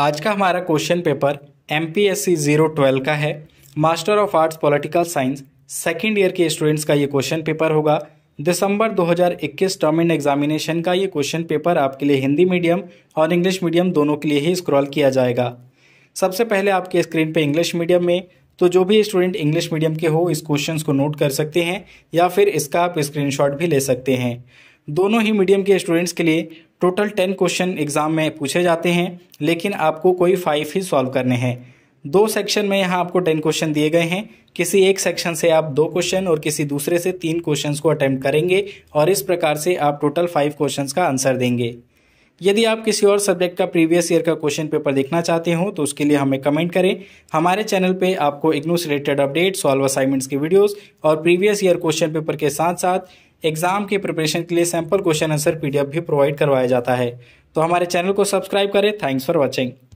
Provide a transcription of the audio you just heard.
आज का हमारा question paper M P S C zero twelve का है master of arts political science second year के स्टूडेंट्स का ये क्वेश्चन पेपर होगा दिसंबर 2021 टर्म एंड एग्जामिनेशन का ये क्वेश्चन पेपर आपके लिए हिंदी मीडियम और इंग्लिश मीडियम दोनों के लिए ही स्क्रॉल किया जाएगा सबसे पहले आपके स्क्रीन पे इंग्लिश मीडियम में तो जो भी स्टूडेंट इंग्लिश मीडियम के हो इस क्वेश्चन को नोट कर सकते हैं या फिर इसका आप स्क्रीनशॉट भी ले सकते हैं दोनों ही मीडियम के स्टूडेंट्स के लिए टोटल टेन क्वेश्चन एग्ज़ाम में पूछे जाते हैं लेकिन आपको कोई फाइव ही सॉल्व करने हैं दो सेक्शन में यहाँ आपको टेन क्वेश्चन दिए गए हैं किसी एक सेक्शन से आप दो क्वेश्चन और किसी दूसरे से तीन क्वेश्चंस को अटैम्प्ट करेंगे और इस प्रकार से आप टोटल फाइव क्वेश्चंस का आंसर देंगे यदि आप किसी और सब्जेक्ट का प्रीवियस ईयर का क्वेश्चन पेपर देखना चाहते हो तो उसके लिए हमें कमेंट करें हमारे चैनल पे आपको इग्नोस रिलेटेड अपडेट सॉल्व असाइनमेंट्स की वीडियोस और प्रीवियस ईयर क्वेश्चन पेपर के साथ साथ एग्जाम के प्रिपरेशन के लिए सैंपल क्वेश्चन आंसर पीडीएफ भी प्रोवाइड करवाया जाता है तो हमारे चैनल को सब्सक्राइब करें थैंक्स फॉर वॉचिंग